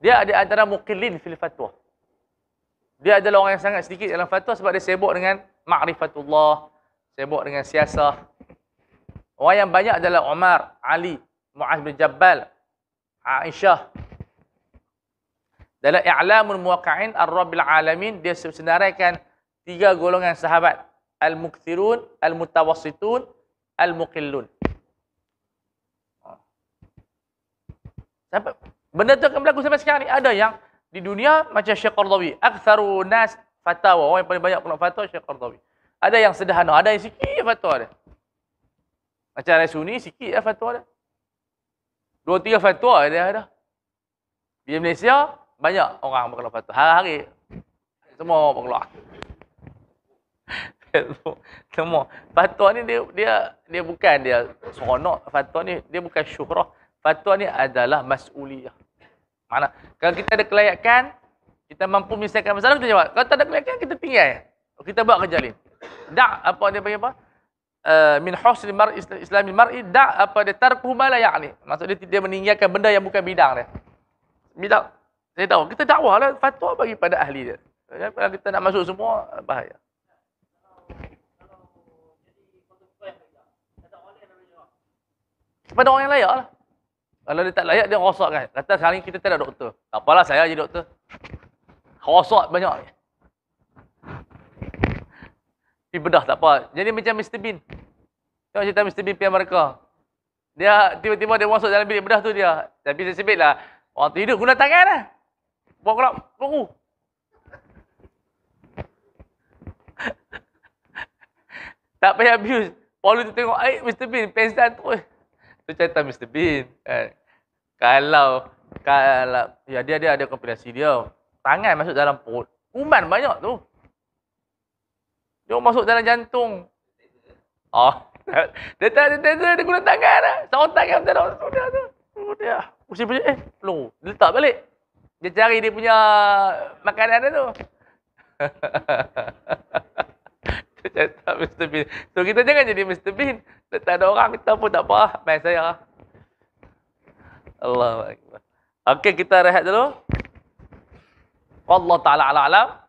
dia ada antara muqillin fil fatwa. Dia adalah orang yang sangat sedikit dalam fatwa sebab dia sibuk dengan ma'rifatullah, sibuk dengan siasah. Orang yang banyak adalah Umar, Ali, Mu'az bin Jabal, Aisyah. Dalam I'lamul Muwaqqa'in Ar-Rabbil Alamin, dia senaraikan tiga golongan sahabat. Al-Mukthirun, Al-Mutawassitun, Al-Muqillun. Ha. Benda tu akan berlaku sampai sekarang ni. Ada yang di dunia macam Syekh Qardawi. Aksaru nas fatawa. Orang yang paling banyak pun nak fatwa Syekh Qardawi. Ada yang sederhana. Ada yang sikit je fatwa dia. Macam Raya Sunni, sikit je fatwa dia. Dua, tiga fatwa dia ada. Di Malaysia, banyak orang berkeluar fatwa. Hari-hari, semua orang berkeluar. semua. Fatwa ni dia, dia dia bukan dia seronok. Fatwa ni dia bukan syuhrah. Fatwa ni adalah mas'uliyah. Mana? Kalau kita ada kelayakan, kita mampu menyelesaikan masalah, kita jawab. Kalau tak ada kelayakan, kita tinggal. Oh, kita buat kerja lain. Dak apa dia panggil apa? Uh, min husnil mar'i islamil mar'i dak apa dia tarku ma la ya'ni. Maksud dia dia meninggalkan benda yang bukan bidang dia. Bidang saya tahu kita dakwahlah fatwa bagi pada ahli dia. Kalau kita nak masuk semua bahaya. Kepada orang yang layak lah. Kalau dia tak layak, dia rosak kan. Kata sekarang kita tak ada doktor. Tak apalah, saya je doktor. Rosak banyak. Pergi bedah tak apa. Jadi macam Mr. Bean. Tengok cerita Mr. Bean pihak mereka. Dia tiba-tiba dia masuk dalam bilik bedah tu dia. Tapi saya sebit lah. Orang tu hidup guna tangan lah. Buat kelak. Buku. tak payah abuse. Paul tu tengok air eh, Mr. Bean. Pensan tu tu cerita Mr Bean kan kalau kalau ya dia dia ada kompilasi dia tangan masuk dalam perut kuman banyak tu dia masuk dalam jantung oh dia tak dia, dia, guna tangan lah. Sorot tangan macam mana. Sudah tu. Sudah. Oh, Pusing-pusing. Eh, lu. Dia letak balik. Dia cari dia punya makanan dia tu. Mr. Bean. So kita jangan jadi Mr. Bean. Tak ada orang, kita pun tak apa. Baik saya. Allah Okey, kita rehat dulu. Allah Ta'ala ala alam. Ala.